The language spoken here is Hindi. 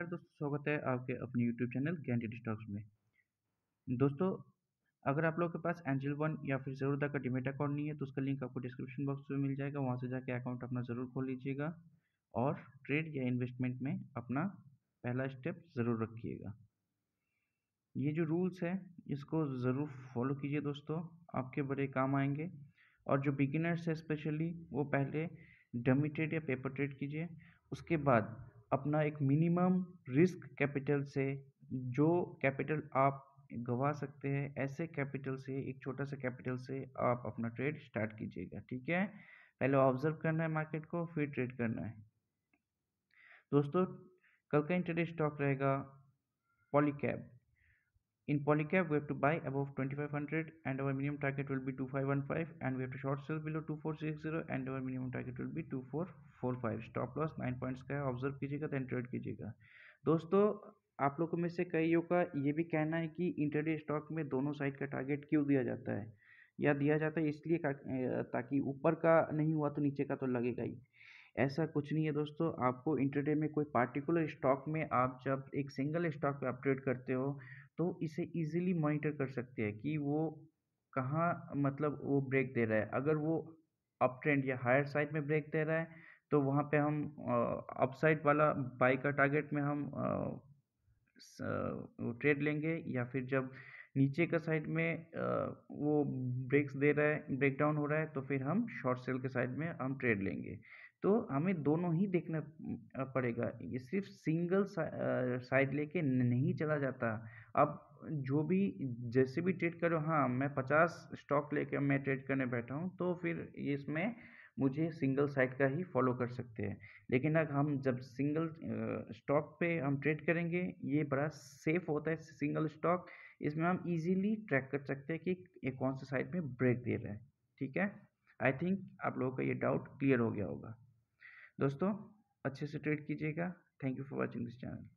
नमस्कार दोस्तों स्वागत है आपके अपने यूट्यूब चैनल गारंटेड स्टॉक्स में दोस्तों अगर आप लोग के पास एंजल वन या फिर जरूरत का डिमेट अकाउंट नहीं है तो उसका लिंक आपको डिस्क्रिप्शन बॉक्स में मिल जाएगा वहाँ से जाके अकाउंट अपना ज़रूर खोल लीजिएगा और ट्रेड या इन्वेस्टमेंट में अपना पहला स्टेप ज़रूर रखिएगा ये जो रूल्स है इसको ज़रूर फॉलो कीजिए दोस्तों आपके बड़े काम आएंगे और जो बिगिनर्स है स्पेशली वो पहले डमी ट्रेड या पेपर ट्रेड कीजिए उसके बाद अपना एक मिनिमम रिस्क कैपिटल से जो कैपिटल आप गवा सकते हैं ऐसे कैपिटल से एक छोटा सा कैपिटल से आप अपना ट्रेड स्टार्ट कीजिएगा ठीक है पहले ऑब्जर्व करना है मार्केट को फिर ट्रेड करना है दोस्तों कल का इंटरेस्ट स्टॉक रहेगा Polycab In polycap, we have to buy above 2500 and our minimum target will be 2515 and we have to short sell below 2460 and our minimum target will be 2445. Stop loss 9 points points observe kijiye observe then trade kijiye कीजिएगा Dosto, आप लोगों में से कईयों का ये भी कहना है कि इंटरडे स्टॉक में दोनों साइड का टारगेट क्यों दिया जाता है या दिया जाता है इसलिए ताकि ऊपर का नहीं हुआ तो नीचे का तो लगेगा ही ऐसा कुछ नहीं है दोस्तों आपको इंटरडे में कोई पार्टिकुलर स्टॉक में आप जब एक सिंगल स्टॉक पे अपट्रेड करते हो तो इसे इजीली मॉनिटर कर सकते हैं कि वो कहाँ मतलब वो ब्रेक दे रहा है अगर वो अप ट्रेंड या हायर साइड में ब्रेक दे रहा है तो वहाँ पे हम अप साइड वाला बाई का टारगेट में हम ट्रेड लेंगे या फिर जब नीचे का साइड में वो ब्रेक्स दे रहा है ब्रेक डाउन हो रहा है तो फिर हम शॉर्ट सेल के साइड में हम ट्रेड लेंगे तो हमें दोनों ही देखना पड़ेगा ये सिर्फ सिंगल साइड लेके नहीं चला जाता अब जो भी जैसे भी ट्रेड करो हाँ मैं पचास स्टॉक लेकर मैं ट्रेड करने बैठा हूँ तो फिर इसमें मुझे सिंगल साइड का ही फॉलो कर सकते हैं लेकिन अगर हम जब सिंगल स्टॉक पे हम ट्रेड करेंगे ये बड़ा सेफ होता है सिंगल स्टॉक इसमें हम इजीली ट्रैक कर सकते हैं कि ये कौन से साइड में ब्रेक दे रहा है ठीक है आई थिंक आप लोगों का ये डाउट क्लियर हो गया होगा दोस्तों अच्छे से ट्रेड कीजिएगा thank you for watching this channel